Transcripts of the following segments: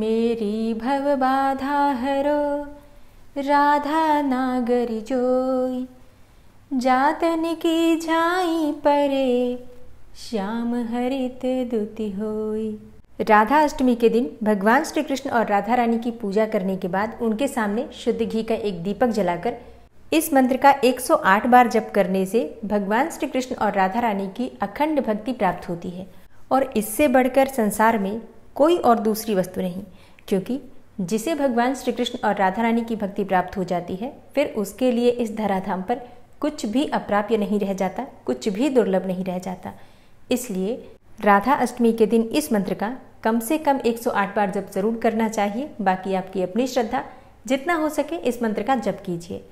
मेरी भव बाधा हरो राधा नागर जोई जातन की जाई परे श्याम हरित दुति होई राधा अष्टमी के दिन भगवान श्री कृष्ण और राधा रानी की पूजा करने के बाद उनके सामने शुद्ध घी का एक दीपक जलाकर इस मंत्र का 108 बार जप करने से भगवान श्री कृष्ण और राधा रानी की अखंड भक्ति प्राप्त होती है और इससे बढ़कर संसार में कोई और दूसरी वस्तु नहीं क्योंकि जिसे भगवान श्री कृष्ण और राधा रानी की भक्ति प्राप्त हो जाती है फिर उसके लिए इस धराधाम पर कुछ भी अप्राप्य नहीं रह जाता कुछ भी दुर्लभ नहीं रह जाता इसलिए राधा अष्टमी के दिन इस मंत्र का कम से कम 108 बार जप जरूर करना चाहिए बाकी आपकी अपनी श्रद्धा जितना हो सके इस मंत्र का जप कीजिए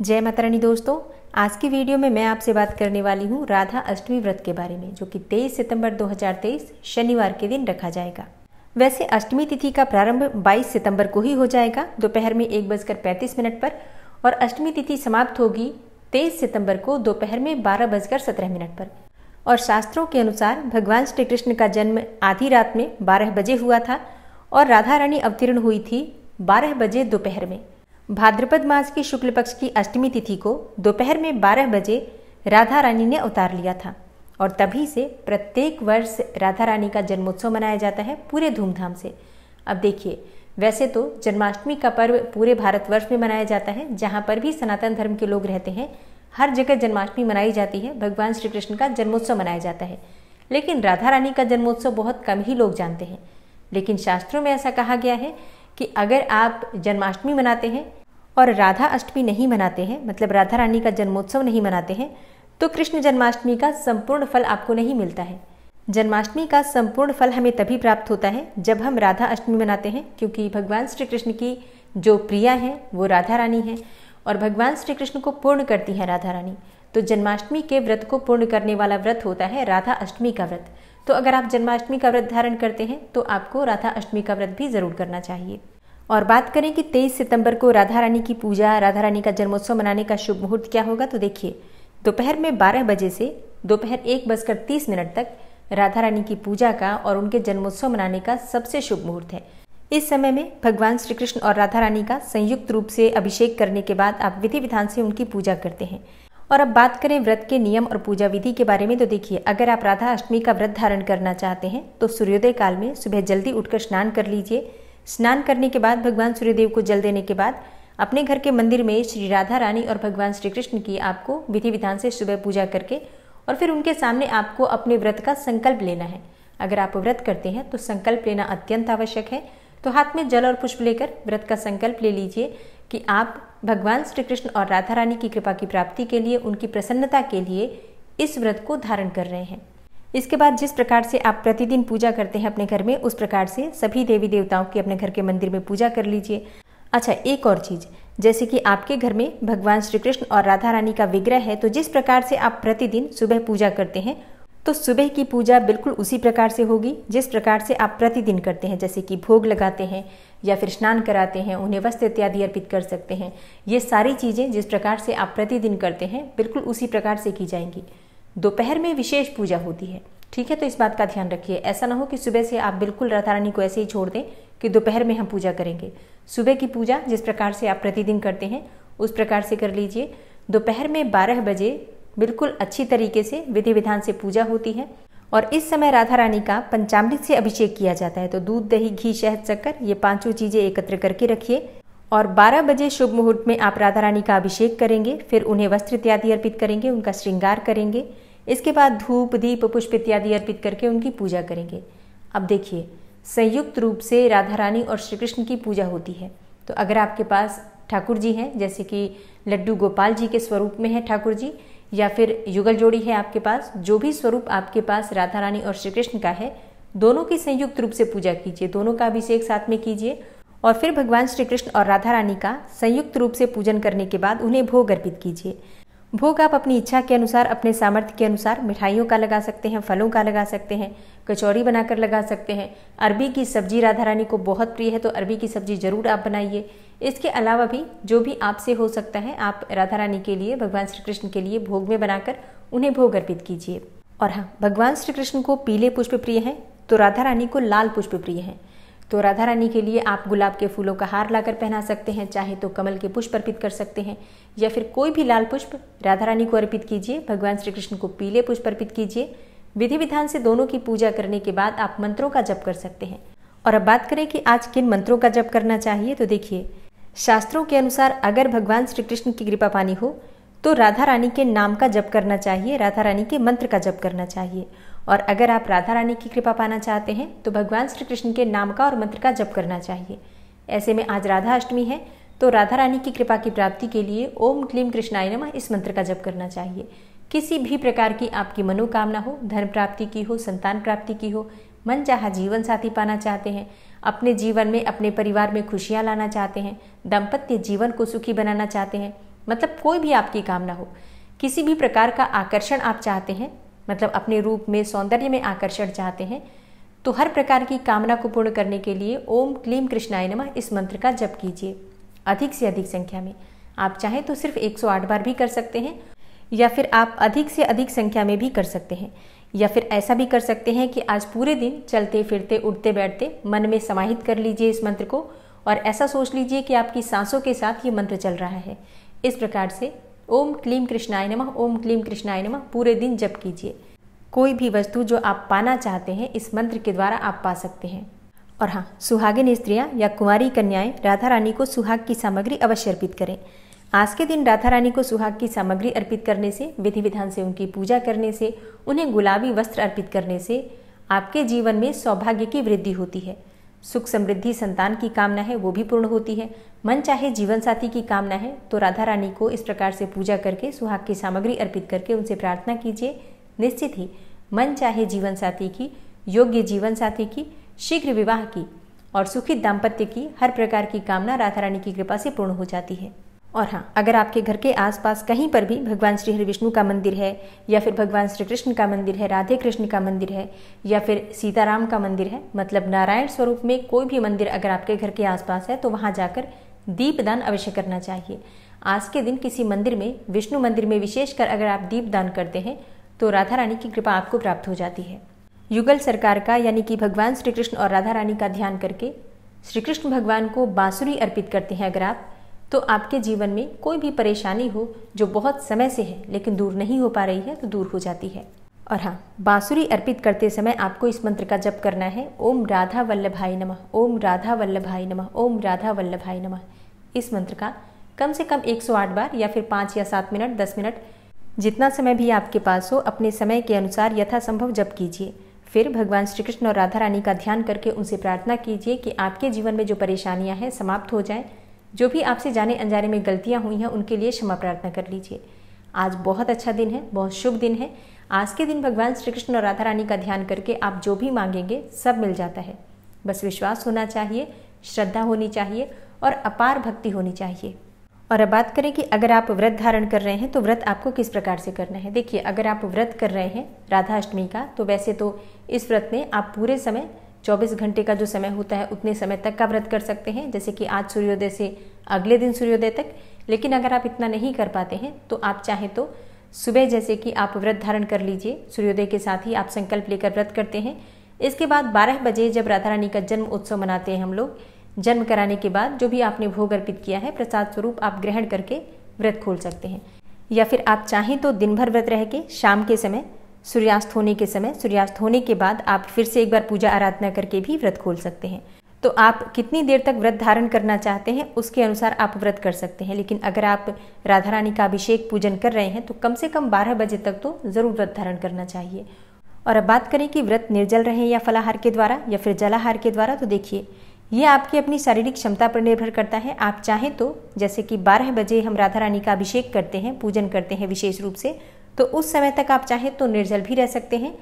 जय माता रानी दोस्तों आज की वीडियो में मैं आपसे बात करने वाली हूँ राधा अष्टमी व्रत के बारे में जो कि 23 सितंबर 2023 शनिवार के दिन रखा जाएगा वैसे अष्टमी तिथि का प्रारंभ 22 सितंबर को ही हो जाएगा दोपहर में एक बजकर पैंतीस मिनट पर और अष्टमी तिथि समाप्त होगी 23 सितंबर को दोपहर में बारह बजकर सत्रह मिनट पर और शास्त्रों के अनुसार भगवान श्री कृष्ण का जन्म आधी रात में बारह बजे हुआ था और राधा रानी अवतीर्ण हुई थी बारह बजे दोपहर में भाद्रपद मास की शुक्ल पक्ष की अष्टमी तिथि को दोपहर में बारह बजे राधा रानी ने उतार लिया था और तभी से प्रत्येक वर्ष राधा रानी का जन्मोत्सव मनाया जाता है पूरे धूमधाम से अब देखिए वैसे तो जन्माष्टमी का पर्व पूरे भारतवर्ष में मनाया जाता है जहाँ पर भी सनातन धर्म के लोग रहते हैं हर जगह जन्माष्टमी मनाई जाती है भगवान श्री कृष्ण का जन्मोत्सव मनाया जाता है लेकिन राधा रानी का जन्मोत्सव बहुत कम ही लोग जानते हैं लेकिन शास्त्रों में ऐसा कहा गया है कि अगर आप जन्माष्टमी मनाते हैं और राधा अष्टमी नहीं मनाते हैं मतलब राधा रानी का जन्मोत्सव नहीं मनाते हैं तो कृष्ण जन्माष्टमी का संपूर्ण फल आपको नहीं मिलता है जन्माष्टमी का संपूर्ण फल हमें तभी प्राप्त होता है जब हम राधा अष्टमी मनाते हैं क्योंकि भगवान श्री कृष्ण की जो प्रिया है वो राधा रानी है और भगवान श्री कृष्ण को पूर्ण करती है राधा रानी तो जन्माष्टमी के व्रत को पूर्ण करने वाला व्रत होता है राधा अष्टमी का व्रत तो अगर आप जन्माष्टमी का व्रत धारण करते हैं तो आपको राधा अष्टमी का व्रत भी ज़रूर करना चाहिए और बात करें कि 23 सितंबर को राधा रानी की पूजा राधा रानी का जन्मोत्सव मनाने का शुभ मुहूर्त क्या होगा तो देखिए दोपहर में 12 बजे से दोपहर एक बजकर तीस मिनट तक राधा रानी की पूजा का और उनके जन्मोत्सव मनाने का सबसे शुभ मुहूर्त है इस समय में भगवान श्री कृष्ण और राधा रानी का संयुक्त रूप से अभिषेक करने के बाद आप विधि विधान से उनकी पूजा करते हैं और अब बात करें व्रत के नियम और पूजा विधि के बारे में तो देखिए अगर आप राधा अष्टमी का व्रत धारण करना चाहते हैं तो सूर्योदय काल में सुबह जल्दी उठकर स्नान कर लीजिए स्नान करने के बाद भगवान सूर्यदेव को जल देने के बाद अपने घर के मंदिर में श्री राधा रानी और भगवान श्री कृष्ण की आपको विधि विधान से सुबह पूजा करके और फिर उनके सामने आपको अपने व्रत का संकल्प लेना है अगर आप व्रत करते हैं तो संकल्प लेना अत्यंत आवश्यक है तो हाथ में जल और पुष्प लेकर व्रत का संकल्प ले लीजिए कि आप भगवान श्री कृष्ण और राधा रानी की कृपा की प्राप्ति के लिए उनकी प्रसन्नता के लिए इस व्रत को धारण कर रहे हैं इसके बाद जिस प्रकार से आप प्रतिदिन पूजा करते हैं अपने घर में उस प्रकार से सभी देवी देवताओं की अपने घर के मंदिर में पूजा कर लीजिए अच्छा एक और चीज़ जैसे कि आपके घर में भगवान श्री कृष्ण और राधा रानी का विग्रह है तो जिस प्रकार से आप प्रतिदिन सुबह पूजा करते हैं तो सुबह की पूजा बिल्कुल उसी प्रकार से होगी जिस प्रकार से आप प्रतिदिन करते हैं जैसे कि भोग लगाते हैं या फिर स्नान कराते हैं उन्हें वस्त्र इत्यादि अर्पित कर सकते हैं ये सारी चीज़ें जिस प्रकार से आप प्रतिदिन करते हैं बिल्कुल उसी प्रकार से की जाएंगी दोपहर में विशेष पूजा होती है ठीक है तो इस बात का ध्यान रखिए ऐसा ना हो कि सुबह से आप बिल्कुल राधा रानी को ऐसे ही छोड़ दें कि दोपहर में हम पूजा करेंगे सुबह की पूजा जिस प्रकार से आप प्रतिदिन करते हैं उस प्रकार से कर लीजिए दोपहर में 12 बजे बिल्कुल अच्छी तरीके से विधि विधान से पूजा होती है और इस समय राधा रानी का पंचामृत से अभिषेक किया जाता है तो दूध दही घी शहद शक्कर ये पांचों चीज़ें एकत्र करके रखिए और 12 बजे शुभ मुहूर्त में आप राधा रानी का अभिषेक करेंगे फिर उन्हें वस्त्र इत्यादि अर्पित करेंगे उनका श्रृंगार करेंगे इसके बाद धूप दीप पुष्प इत्यादि अर्पित करके उनकी पूजा करेंगे अब देखिए संयुक्त रूप से राधा रानी और श्री कृष्ण की पूजा होती है तो अगर आपके पास ठाकुर जी हैं जैसे कि लड्डू गोपाल जी के स्वरूप में है ठाकुर जी या फिर युगल जोड़ी है आपके पास जो भी स्वरूप आपके पास राधा रानी और श्री कृष्ण का है दोनों की संयुक्त रूप से पूजा कीजिए दोनों का अभिषेक साथ में कीजिए और फिर भगवान श्री कृष्ण और राधा रानी का संयुक्त रूप से पूजन करने के बाद उन्हें भोग अर्पित कीजिए भोग आप अपनी इच्छा के अनुसार अपने सामर्थ्य के अनुसार मिठाइयों का लगा सकते हैं फलों का लगा सकते हैं कचौड़ी बनाकर लगा सकते हैं अरबी की सब्जी राधा रानी को बहुत प्रिय है तो अरबी की सब्जी ज़रूर आप बनाइए इसके अलावा भी जो भी आपसे हो सकता है आप राधा रानी के लिए भगवान श्री कृष्ण के लिए भोग में बनाकर उन्हें भोग अर्पित कीजिए और हाँ भगवान श्री कृष्ण को पीले पुष्प प्रिय हैं तो राधा रानी को लाल पुष्प प्रिय हैं तो राधा रानी के लिए आप गुलाब के फूलों का हार लाकर पहना सकते हैं चाहे तो कमल के पुष्प अर्पित कर सकते हैं या फिर कोई भी लाल पुष्प राधा रानी को अर्पित कीजिए भगवान श्री कृष्ण को पीले पुष्प अर्पित कीजिए विधि विधान से दोनों की पूजा करने के बाद आप मंत्रों का जप कर सकते हैं और अब बात करें कि आज किन मंत्रों का जप करना चाहिए तो देखिए शास्त्रों के अनुसार अगर भगवान श्री कृष्ण की कृपा पानी हो तो राधा रानी के नाम का जप करना चाहिए राधा रानी के मंत्र का जप करना चाहिए और अगर आप राधा रानी की कृपा पाना चाहते हैं तो भगवान श्री कृष्ण के नाम का और मंत्र का जप करना चाहिए ऐसे में आज राधा अष्टमी है तो राधा रानी की कृपा की प्राप्ति के लिए ओम क्लीम कृष्णाय नमः इस मंत्र का जप करना चाहिए किसी भी प्रकार की आपकी मनोकामना हो धन प्राप्ति की हो संतान प्राप्ति की हो मन चाह जीवन साथी पाना चाहते हैं अपने जीवन में अपने परिवार में खुशियाँ लाना चाहते हैं दाम्पत्य जीवन को सुखी बनाना चाहते हैं मतलब कोई भी आपकी कामना हो किसी भी प्रकार का आकर्षण आप चाहते हैं मतलब अपने रूप में सौंदर्य में आकर्षण चाहते हैं तो हर प्रकार की कामना को पूर्ण करने के लिए ओम क्लीम कृष्णाय नमः इस मंत्र का जप कीजिए अधिक से अधिक संख्या में आप चाहें तो सिर्फ 108 बार भी कर सकते हैं या फिर आप अधिक से अधिक संख्या में भी कर सकते हैं या फिर ऐसा भी कर सकते हैं कि आज पूरे दिन चलते फिरते उठते बैठते मन में समाहित कर लीजिए इस मंत्र को और ऐसा सोच लीजिए कि आपकी सांसों के साथ ये मंत्र चल रहा है इस प्रकार से ओम क्लीम कृष्णाय नमः ओम क्लीम कृष्णाय नमः पूरे दिन जप कीजिए कोई भी वस्तु जो आप पाना चाहते हैं इस मंत्र के द्वारा आप पा सकते हैं और हाँ सुहागिन स्त्रियाँ या कुंवारी कन्याएं राधा रानी को सुहाग की सामग्री अवश्य अर्पित करें आज के दिन राधा रानी को सुहाग की सामग्री अर्पित करने से विधि विधान से उनकी पूजा करने से उन्हें गुलाबी वस्त्र अर्पित करने से आपके जीवन में सौभाग्य की वृद्धि होती है सुख समृद्धि संतान की कामना है वो भी पूर्ण होती है मन चाहे जीवन साथी की कामना है तो राधा रानी को इस प्रकार से पूजा करके सुहाग की सामग्री अर्पित करके उनसे प्रार्थना कीजिए निश्चित ही मन चाहे जीवन साथी की योग्य जीवन साथी की शीघ्र विवाह की और सुखी दाम्पत्य की हर प्रकार की कामना राधा रानी की कृपा से पूर्ण हो जाती है और हाँ अगर आपके घर के आसपास कहीं पर भी भगवान श्री हरि विष्णु का मंदिर है या फिर भगवान श्री कृष्ण का मंदिर है राधे कृष्ण का मंदिर है या फिर सीताराम का मंदिर है मतलब नारायण स्वरूप में कोई भी मंदिर अगर आपके घर के आसपास है तो वहाँ जाकर दीपदान अवश्य करना चाहिए आज के दिन किसी मंदिर में विष्णु मंदिर में विशेषकर अगर आप दीपदान करते हैं तो राधा रानी की कृपा आपको प्राप्त हो जाती है युगल सरकार का यानी कि भगवान श्री कृष्ण और राधा रानी का ध्यान करके श्री कृष्ण भगवान को बांसुरी अर्पित करते हैं अगर आप तो आपके जीवन में कोई भी परेशानी हो जो बहुत समय से है लेकिन दूर नहीं हो पा रही है तो दूर हो जाती है और हाँ बांसुरी अर्पित करते समय आपको इस मंत्र का जप करना है ओम राधा वल्लभाई नमः ओम राधा वल्लभाई नमः ओम राधा वल्लभाई नमः इस मंत्र का कम से कम 108 बार या फिर पाँच या सात मिनट दस मिनट जितना समय भी आपके पास हो अपने समय के अनुसार यथासंभव जप कीजिए फिर भगवान श्री कृष्ण और राधा रानी का ध्यान करके उनसे प्रार्थना कीजिए कि आपके जीवन में जो परेशानियां हैं समाप्त हो जाएं जो भी आपसे जाने अनजाने में गलतियाँ हुई हैं उनके लिए क्षमा प्रार्थना कर लीजिए आज बहुत अच्छा दिन है बहुत शुभ दिन है आज के दिन भगवान श्री कृष्ण और राधा रानी का ध्यान करके आप जो भी मांगेंगे सब मिल जाता है बस विश्वास होना चाहिए श्रद्धा होनी चाहिए और अपार भक्ति होनी चाहिए और अब बात करें कि अगर आप व्रत धारण कर रहे हैं तो व्रत आपको किस प्रकार से करना है देखिए अगर आप व्रत कर रहे हैं राधा अष्टमी का तो वैसे तो इस व्रत में आप पूरे समय चौबीस घंटे का जो समय होता है उतने समय तक का व्रत कर सकते हैं जैसे कि आज सूर्योदय से अगले दिन सूर्योदय तक लेकिन अगर आप इतना नहीं कर पाते हैं तो आप चाहें तो सुबह जैसे कि आप व्रत धारण कर लीजिए सूर्योदय के साथ ही आप संकल्प लेकर व्रत करते हैं इसके बाद 12 बजे जब राधा रानी का जन्म उत्सव मनाते हैं हम लोग जन्म कराने के बाद जो भी आपने भोग अर्पित किया है प्रसाद स्वरूप आप ग्रहण करके व्रत खोल सकते हैं या फिर आप चाहें तो दिन भर व्रत रह के शाम के समय सूर्यास्त होने के समय सूर्यास्त होने के बाद आप फिर से एक बार पूजा आराधना करके भी व्रत खोल सकते हैं तो आप कितनी देर तक व्रत धारण करना चाहते हैं उसके अनुसार आप व्रत कर सकते हैं लेकिन अगर आप राधा रानी का अभिषेक पूजन कर रहे हैं तो कम से कम 12 बजे तक तो ज़रूर व्रत धारण करना चाहिए और अब बात करें कि व्रत निर्जल रहे या फलाहार के द्वारा या फिर जलाहार के द्वारा तो देखिए ये आपकी अपनी शारीरिक क्षमता पर निर्भर करता है आप चाहें तो जैसे कि बारह बजे हम राधा रानी का अभिषेक करते हैं पूजन करते हैं विशेष रूप से तो उस समय तक आप चाहें तो निर्जल भी रह सकते हैं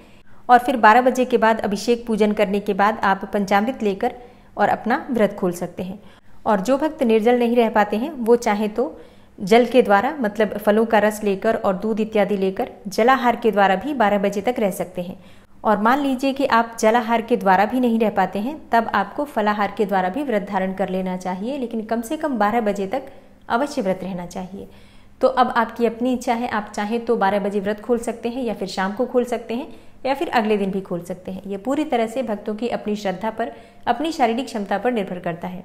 और फिर 12 बजे के बाद अभिषेक पूजन करने के बाद आप पंचामृत लेकर और अपना व्रत खोल सकते हैं और जो भक्त निर्जल नहीं रह पाते हैं वो चाहे तो जल के द्वारा मतलब फलों का रस लेकर और दूध इत्यादि लेकर जलाहार के द्वारा भी 12 बजे तक रह सकते हैं और मान लीजिए कि आप जलाहार के द्वारा भी नहीं रह पाते हैं तब आपको फलाहार के द्वारा भी व्रत धारण कर लेना चाहिए लेकिन कम से कम 12 बजे तक अवश्य व्रत रहना चाहिए तो अब आपकी अपनी इच्छा है आप चाहें तो 12 बजे व्रत खोल सकते हैं या फिर शाम को खोल सकते हैं या फिर अगले दिन भी खोल सकते हैं ये पूरी तरह से भक्तों की अपनी श्रद्धा पर अपनी शारीरिक क्षमता पर निर्भर करता है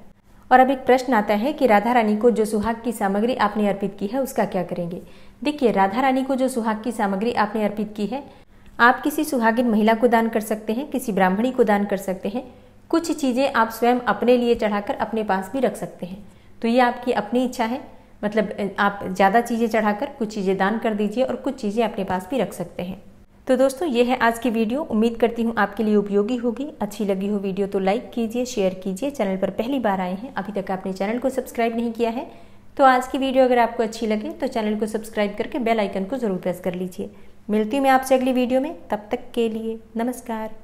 और अब एक प्रश्न आता है कि राधा रानी को जो सुहाग की सामग्री आपने अर्पित की है उसका क्या करेंगे देखिए राधा रानी को जो सुहाग की सामग्री आपने अर्पित की है आप किसी सुहागिन महिला को दान कर सकते हैं किसी ब्राह्मणी को दान कर सकते हैं कुछ चीज़ें आप स्वयं अपने लिए चढ़ाकर अपने पास भी रख सकते हैं तो ये आपकी अपनी इच्छा है मतलब आप ज़्यादा चीज़ें चढ़ाकर कुछ चीज़ें दान कर दीजिए और कुछ चीज़ें अपने पास भी रख सकते हैं तो दोस्तों ये है आज की वीडियो उम्मीद करती हूँ आपके लिए उपयोगी होगी अच्छी लगी हो वीडियो तो लाइक कीजिए शेयर कीजिए चैनल पर पहली बार आए हैं अभी तक आपने चैनल को सब्सक्राइब नहीं किया है तो आज की वीडियो अगर आपको अच्छी लगे तो चैनल को सब्सक्राइब करके बेल आइकन को ज़रूर प्रेस कर लीजिए मिलती हूँ मैं आपसे अगली वीडियो में तब तक के लिए नमस्कार